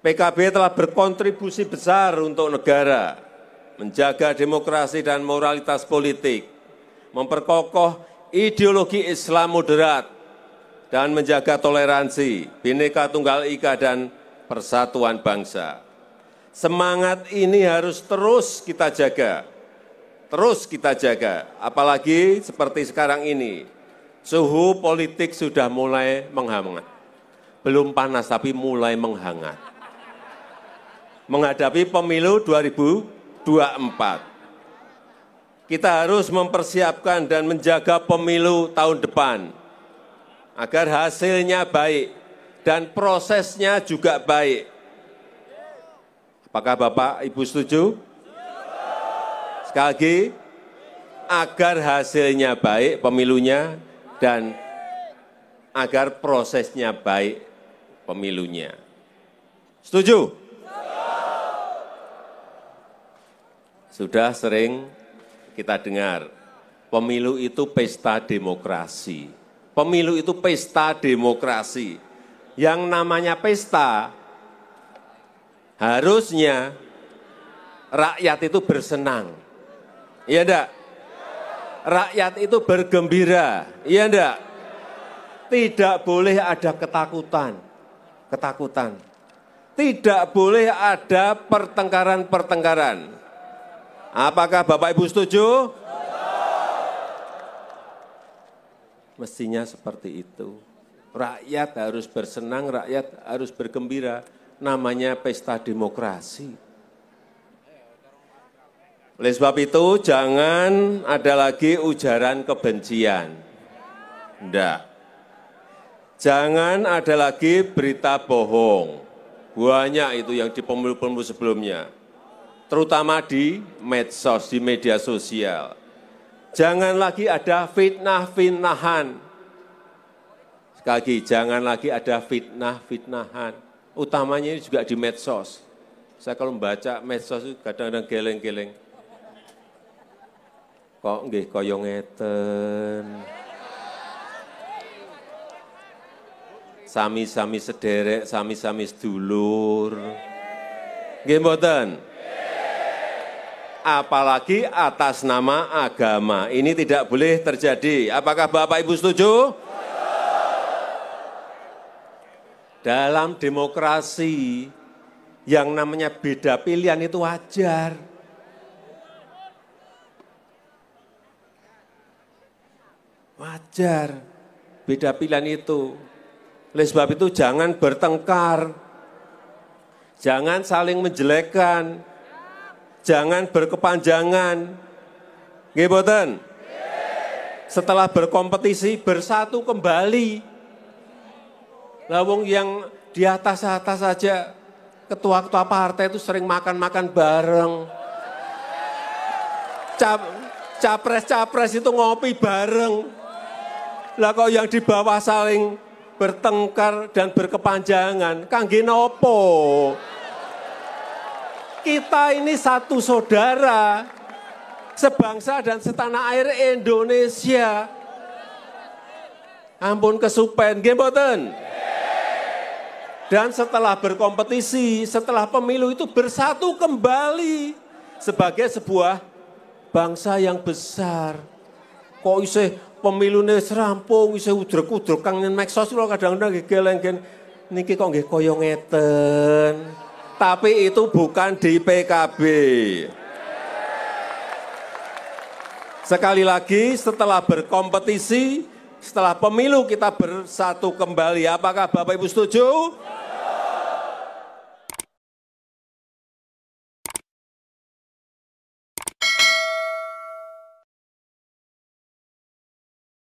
PKB telah berkontribusi besar untuk negara, menjaga demokrasi dan moralitas politik, memperkokoh ideologi Islam moderat, dan menjaga toleransi, bineka tunggal ika, dan persatuan bangsa. Semangat ini harus terus kita jaga, terus kita jaga, apalagi seperti sekarang ini, suhu politik sudah mulai menghangat. Belum panas tapi mulai menghangat menghadapi pemilu 2024. Kita harus mempersiapkan dan menjaga pemilu tahun depan agar hasilnya baik dan prosesnya juga baik. Apakah Bapak Ibu setuju? Sekali lagi, agar hasilnya baik pemilunya dan agar prosesnya baik pemilunya. Setuju? Sudah sering kita dengar, pemilu itu pesta demokrasi. Pemilu itu pesta demokrasi. Yang namanya pesta, harusnya rakyat itu bersenang. Iya enggak? Rakyat itu bergembira. Iya enggak? Tidak boleh ada ketakutan. Ketakutan. Tidak boleh ada pertengkaran-pertengkaran Apakah Bapak Ibu setuju? Mestinya seperti itu. Rakyat harus bersenang, rakyat harus bergembira. Namanya pesta demokrasi. Oleh sebab itu, jangan ada lagi ujaran kebencian. Tidak. Jangan ada lagi berita bohong. Banyak itu yang di pemilu-pemilu sebelumnya terutama di medsos, di media sosial. Jangan lagi ada fitnah-fitnahan. Sekali lagi, jangan lagi ada fitnah-fitnahan. Utamanya ini juga di medsos. Saya kalau membaca medsos itu kadang-kadang geleng-geleng. Kok nggih kaya ngeten. Sami-sami sederek, sami-sami sedulur. Nggih mboten? apalagi atas nama agama. Ini tidak boleh terjadi. Apakah Bapak Ibu setuju? Dalam demokrasi yang namanya beda pilihan itu wajar. Wajar beda pilihan itu. Oleh sebab itu jangan bertengkar. Jangan saling menjelekkan jangan berkepanjangan. Gimboten? Setelah berkompetisi, bersatu kembali. Lawung yang di atas-atas saja, ketua-ketua partai itu sering makan-makan bareng. Capres-capres itu ngopi bareng. Lah kok yang di bawah saling bertengkar dan berkepanjangan, kangge nopo? Kita ini satu saudara, sebangsa dan setanah air Indonesia. Ampun kesupen, gameboten. Dan setelah berkompetisi, setelah pemilu itu bersatu kembali sebagai sebuah bangsa yang besar. Kok isih pemilu ini serampung, isih udrek-udrek, kang medsos kadang-kadang geleng-geleng. Niki kok nggih koyo ngeten tapi itu bukan di PKB. Sekali lagi, setelah berkompetisi, setelah pemilu kita bersatu kembali. Apakah Bapak Ibu setuju? Setuju.